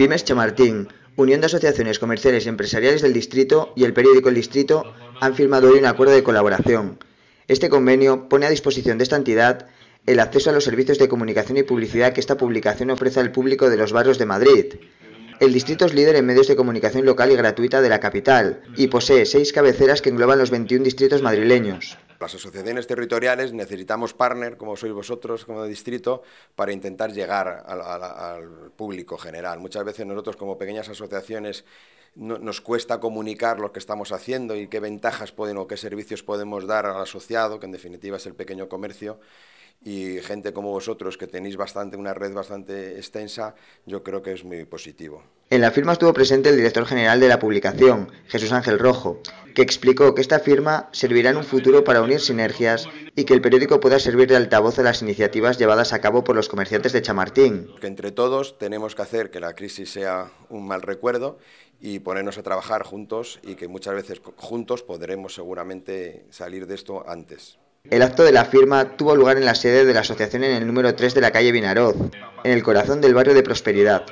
Pymes Chamartín, Unión de Asociaciones Comerciales y Empresariales del Distrito y el periódico El Distrito han firmado hoy un acuerdo de colaboración. Este convenio pone a disposición de esta entidad el acceso a los servicios de comunicación y publicidad que esta publicación ofrece al público de los barrios de Madrid. El distrito es líder en medios de comunicación local y gratuita de la capital y posee seis cabeceras que engloban los 21 distritos madrileños las asociaciones territoriales necesitamos partner, como sois vosotros, como distrito, para intentar llegar al, público general. Muchas veces nosotros como pequeñas asociaciones nos cuesta comunicar lo que estamos haciendo y qué ventajas pueden o qué servicios podemos dar al asociado, que en definitiva es el pequeño comercio y gente como vosotros que tenéis bastante una red bastante extensa, yo creo que es muy positivo. En la firma estuvo presente el director general de la publicación, Jesús Ángel Rojo, que explicó que esta firma servirá en un futuro para unir sinergias y que el periódico pueda servir de altavoz a las iniciativas llevadas a cabo por los comerciantes de Chamartín. Que entre todos tenemos que hacer que la crisis sea un mal recuerdo y ponernos a trabajar juntos y que muchas veces juntos podremos seguramente salir de esto antes. El acto de la firma tuvo lugar en la sede de la asociación en el número 3 de la calle Vinaroz, en el corazón del barrio de Prosperidad.